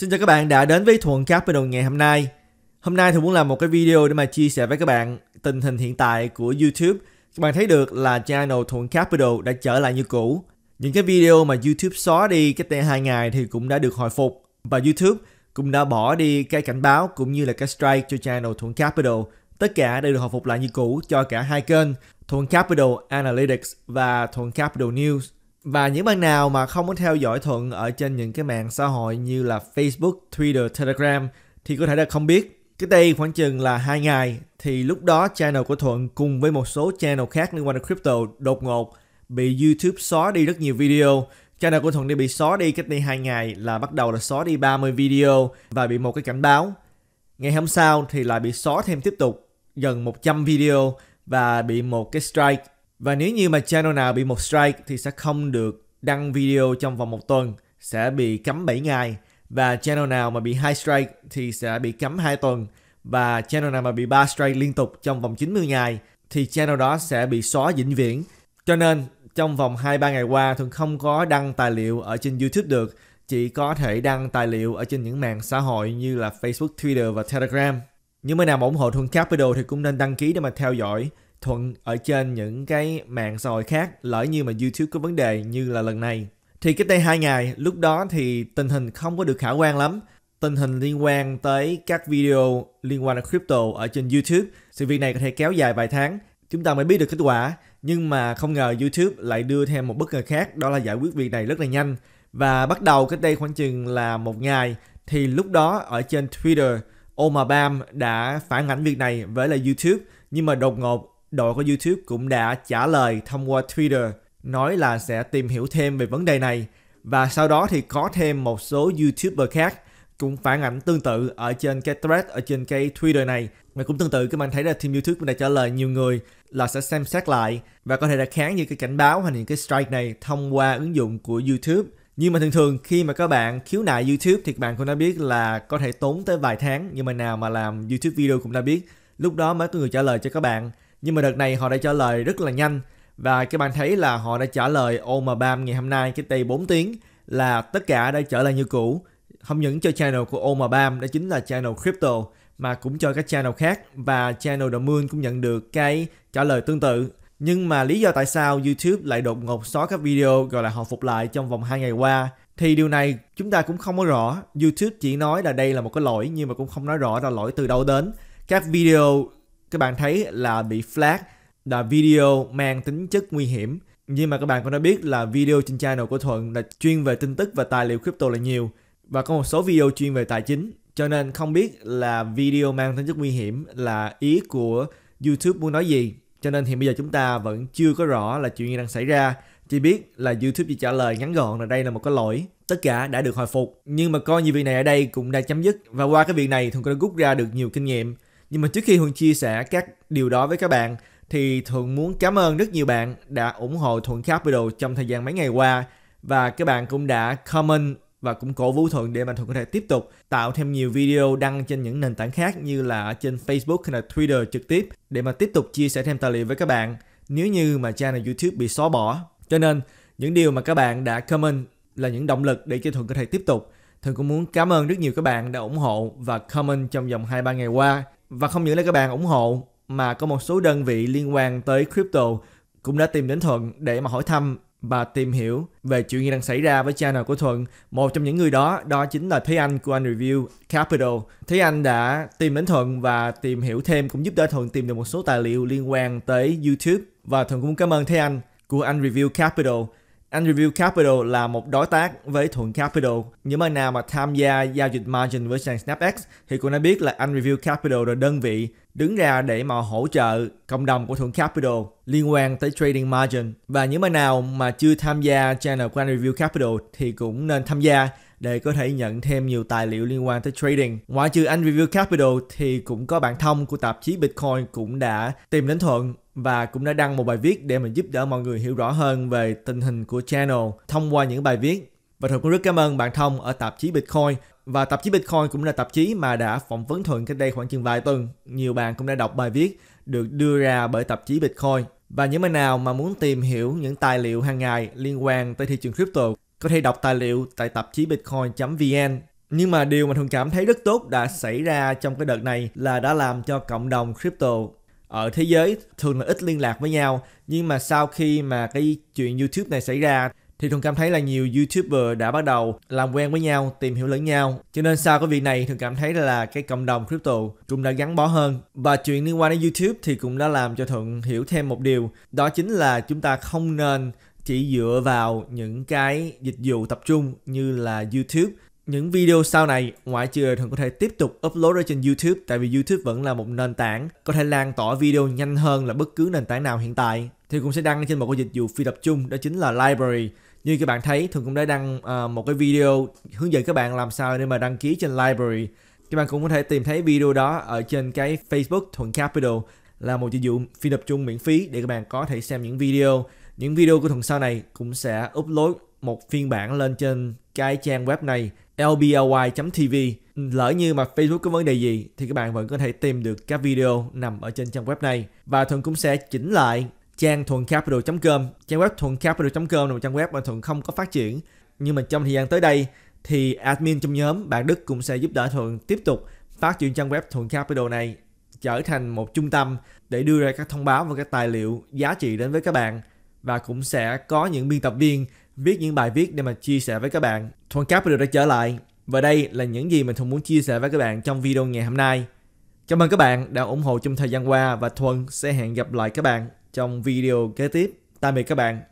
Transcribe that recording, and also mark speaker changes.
Speaker 1: Xin chào các bạn đã đến với Thuận Capital ngày hôm nay. Hôm nay thì muốn làm một cái video để mà chia sẻ với các bạn tình hình hiện tại của YouTube. Các bạn thấy được là channel Thuận Capital đã trở lại như cũ. Những cái video mà YouTube xóa đi cách đây 2 ngày thì cũng đã được hồi phục và YouTube cũng đã bỏ đi cái cảnh báo cũng như là cái strike cho channel Thuận Capital. Tất cả đều được hồi phục lại như cũ cho cả hai kênh Thuận Capital Analytics và Thuận Capital News. Và những bạn nào mà không có theo dõi Thuận ở trên những cái mạng xã hội như là Facebook, Twitter, Telegram thì có thể là không biết. Cái đây khoảng chừng là hai ngày thì lúc đó channel của Thuận cùng với một số channel khác liên quan đến crypto đột ngột bị YouTube xóa đi rất nhiều video. Channel của Thuận đi bị xóa đi cách đây hai ngày là bắt đầu là xóa đi 30 video và bị một cái cảnh báo. Ngày hôm sau thì lại bị xóa thêm tiếp tục gần 100 video và bị một cái strike và nếu như mà channel nào bị một strike thì sẽ không được đăng video trong vòng một tuần, sẽ bị cấm 7 ngày. Và channel nào mà bị hai strike thì sẽ bị cấm 2 tuần. Và channel nào mà bị 3 strike liên tục trong vòng 90 ngày thì channel đó sẽ bị xóa vĩnh viễn. Cho nên trong vòng 2-3 ngày qua thường không có đăng tài liệu ở trên YouTube được, chỉ có thể đăng tài liệu ở trên những mạng xã hội như là Facebook, Twitter và Telegram. Những người nào mà ủng hộ Thuần Capital thì cũng nên đăng ký để mà theo dõi thuận ở trên những cái mạng xã hội khác lỡ như mà YouTube có vấn đề như là lần này. Thì cách đây 2 ngày, lúc đó thì tình hình không có được khả quan lắm. Tình hình liên quan tới các video liên quan đến crypto ở trên YouTube. Sự việc này có thể kéo dài vài tháng, chúng ta mới biết được kết quả. Nhưng mà không ngờ YouTube lại đưa thêm một bất ngờ khác, đó là giải quyết việc này rất là nhanh. Và bắt đầu cách đây khoảng chừng là một ngày, thì lúc đó ở trên Twitter, Omar Bam đã phản ảnh việc này với là YouTube nhưng mà đột ngột đội của YouTube cũng đã trả lời thông qua Twitter nói là sẽ tìm hiểu thêm về vấn đề này và sau đó thì có thêm một số YouTuber khác cũng phản ảnh tương tự ở trên cái thread ở trên cái Twitter này và cũng tương tự các bạn thấy là team YouTube cũng đã trả lời nhiều người là sẽ xem xét lại và có thể là kháng những cái cảnh báo hay những cái strike này thông qua ứng dụng của YouTube nhưng mà thường thường khi mà các bạn khiếu nại YouTube thì các bạn cũng đã biết là có thể tốn tới vài tháng nhưng mà nào mà làm YouTube video cũng đã biết lúc đó mới có người trả lời cho các bạn nhưng mà đợt này họ đã trả lời rất là nhanh và các bạn thấy là họ đã trả lời Omabam ngày hôm nay cái tay 4 tiếng là tất cả đã trở lại như cũ. Không những cho channel của Omabam đó chính là channel Crypto mà cũng cho các channel khác và channel The Moon cũng nhận được cái trả lời tương tự. Nhưng mà lý do tại sao YouTube lại đột ngột xóa các video gọi là họ phục lại trong vòng 2 ngày qua thì điều này chúng ta cũng không có rõ. YouTube chỉ nói là đây là một cái lỗi nhưng mà cũng không nói rõ là lỗi từ đâu đến. Các video các bạn thấy là bị flag là video mang tính chất nguy hiểm nhưng mà các bạn cũng đã biết là video trên channel của Thuận là chuyên về tin tức và tài liệu crypto là nhiều và có một số video chuyên về tài chính cho nên không biết là video mang tính chất nguy hiểm là ý của YouTube muốn nói gì cho nên hiện bây giờ chúng ta vẫn chưa có rõ là chuyện gì đang xảy ra chỉ biết là YouTube chỉ trả lời ngắn gọn là đây là một cái lỗi tất cả đã được hồi phục nhưng mà coi như việc này ở đây cũng đã chấm dứt và qua cái việc này Thuận có rút ra được nhiều kinh nghiệm nhưng mà trước khi Thuận chia sẻ các điều đó với các bạn thì Thuận muốn cảm ơn rất nhiều bạn đã ủng hộ Thuận video trong thời gian mấy ngày qua và các bạn cũng đã comment và cũng cổ vũ Thuận để mà Thuận có thể tiếp tục tạo thêm nhiều video đăng trên những nền tảng khác như là trên Facebook hay là Twitter trực tiếp để mà tiếp tục chia sẻ thêm tài liệu với các bạn nếu như mà channel YouTube bị xóa bỏ. Cho nên những điều mà các bạn đã comment là những động lực để cho Thuận có thể tiếp tục. Thuận cũng muốn cảm ơn rất nhiều các bạn đã ủng hộ và comment trong vòng 2-3 ngày qua. Và không những là các bạn ủng hộ mà có một số đơn vị liên quan tới crypto cũng đã tìm đến Thuận để mà hỏi thăm và tìm hiểu về chuyện gì đang xảy ra với channel của Thuận. Một trong những người đó đó chính là Thế Anh của anh Review Capital. Thế Anh đã tìm đến Thuận và tìm hiểu thêm cũng giúp đỡ Thuận tìm được một số tài liệu liên quan tới YouTube và Thuận cũng cảm ơn Thế Anh của anh Review Capital Andreview Capital là một đối tác với Thuận Capital. Những bạn nào mà tham gia giao dịch margin với sàn SnapX thì cũng đã biết là Andreview Capital là đơn vị đứng ra để mà hỗ trợ cộng đồng của Thuận Capital liên quan tới trading margin. Và những bạn nào mà chưa tham gia channel của Andreview Capital thì cũng nên tham gia để có thể nhận thêm nhiều tài liệu liên quan tới trading. Ngoài trừ Andreview Capital thì cũng có bạn thông của tạp chí Bitcoin cũng đã tìm đến Thuận và cũng đã đăng một bài viết để mình giúp đỡ mọi người hiểu rõ hơn về tình hình của channel thông qua những bài viết. Và Thuận cũng rất cảm ơn bạn Thông ở tạp chí Bitcoin. Và tạp chí Bitcoin cũng là tạp chí mà đã phỏng vấn Thuận cách đây khoảng chừng vài tuần. Nhiều bạn cũng đã đọc bài viết được đưa ra bởi tạp chí Bitcoin. Và những bạn nào mà muốn tìm hiểu những tài liệu hàng ngày liên quan tới thị trường crypto có thể đọc tài liệu tại tạp chí bitcoin.vn. Nhưng mà điều mà Thuận cảm thấy rất tốt đã xảy ra trong cái đợt này là đã làm cho cộng đồng crypto ở thế giới thường là ít liên lạc với nhau nhưng mà sau khi mà cái chuyện YouTube này xảy ra thì thường cảm thấy là nhiều YouTuber đã bắt đầu làm quen với nhau, tìm hiểu lẫn nhau. Cho nên sau cái việc này thường cảm thấy là cái cộng đồng crypto cũng đã gắn bó hơn. Và chuyện liên quan đến YouTube thì cũng đã làm cho Thuận hiểu thêm một điều, đó chính là chúng ta không nên chỉ dựa vào những cái dịch vụ tập trung như là YouTube những video sau này ngoại trừ thường có thể tiếp tục upload ra trên YouTube tại vì YouTube vẫn là một nền tảng có thể lan tỏa video nhanh hơn là bất cứ nền tảng nào hiện tại thì cũng sẽ đăng trên một cái dịch vụ phi tập trung đó chính là library như các bạn thấy thường cũng đã đăng uh, một cái video hướng dẫn các bạn làm sao để mà đăng ký trên library các bạn cũng có thể tìm thấy video đó ở trên cái Facebook Thuận Capital là một dịch vụ phi tập trung miễn phí để các bạn có thể xem những video những video của Thuận sau này cũng sẽ upload một phiên bản lên trên cái trang web này lbly.tv lỡ như mà Facebook có vấn đề gì thì các bạn vẫn có thể tìm được các video nằm ở trên trang web này và Thuận cũng sẽ chỉnh lại trang thuậncapital com trang web thuậncapital com là một trang web mà Thuận không có phát triển nhưng mà trong thời gian tới đây thì admin trong nhóm bạn Đức cũng sẽ giúp đỡ Thuận tiếp tục phát triển trang web thuậncapital này trở thành một trung tâm để đưa ra các thông báo và các tài liệu giá trị đến với các bạn và cũng sẽ có những biên tập viên viết những bài viết để mà chia sẻ với các bạn. Thuần Capital đã trở lại và đây là những gì mình Thuần muốn chia sẻ với các bạn trong video ngày hôm nay. Cảm ơn các bạn đã ủng hộ trong thời gian qua và Thuần sẽ hẹn gặp lại các bạn trong video kế tiếp. Tạm biệt các bạn.